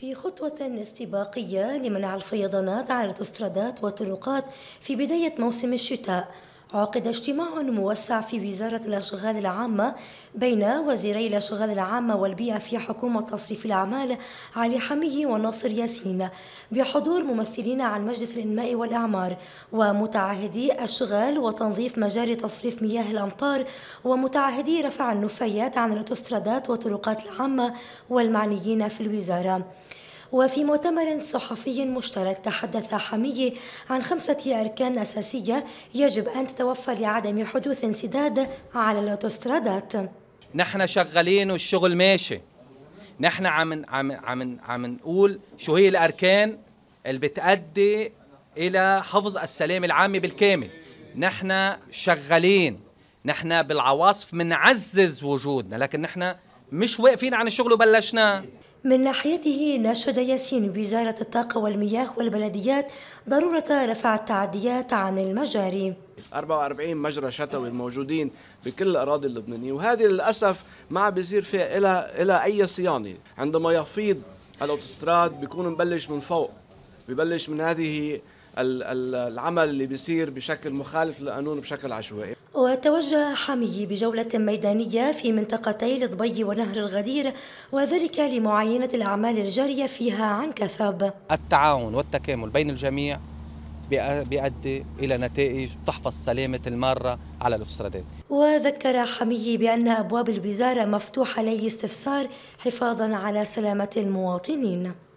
في خطوة استباقية لمنع الفيضانات على الأوسترادات والطرقات في بداية موسم الشتاء عقد اجتماع موسع في وزارة الأشغال العامة بين وزيري الأشغال العامة والبيئة في حكومة تصريف الأعمال علي حمي وناصر ياسين بحضور ممثلين عن مجلس الإنماء والإعمار ومتعهدي أشغال وتنظيف مجاري تصريف مياه الأمطار ومتعهدي رفع النفايات عن الأوتوسترادات والطرقات العامة والمعنيين في الوزارة. وفي مؤتمر صحفي مشترك تحدث حمية عن خمسة أركان أساسية يجب أن تتوفر لعدم حدوث انسداد على الأوتوسترادات نحن شغالين والشغل ماشي نحن عم عم عم عم نقول شو هي الأركان اللي بتأدي إلى حفظ السلام العام بالكامل نحن شغالين نحن بالعواصف بنعزز وجودنا لكن نحن مش واقفين عن الشغل وبلشنا من ناحيته ناشد ياسين وزارة الطاقة والمياه والبلديات ضرورة رفع التعديات عن المجاري 44 مجرى شتوي موجودين بكل الأراضي اللبنانية وهذه للأسف ما بيصير فيها إلى إلى أي صيانة عندما يفيض الأوتوستراد بيكون مبلش من فوق ببلش من هذه العمل اللي بيصير بشكل مخالف للقانون بشكل عشوائي توجه حامي بجولة ميدانية في منطقتي لضبي ونهر الغدير وذلك لمعاينة الأعمال الجارية فيها عن كثب التعاون والتكامل بين الجميع بيؤدي إلى نتائج تحفظ سلامة المارة على الأوتوسترادات وذكر حمي بأن أبواب الوزارة مفتوحة لأي استفسار حفاظا على سلامة المواطنين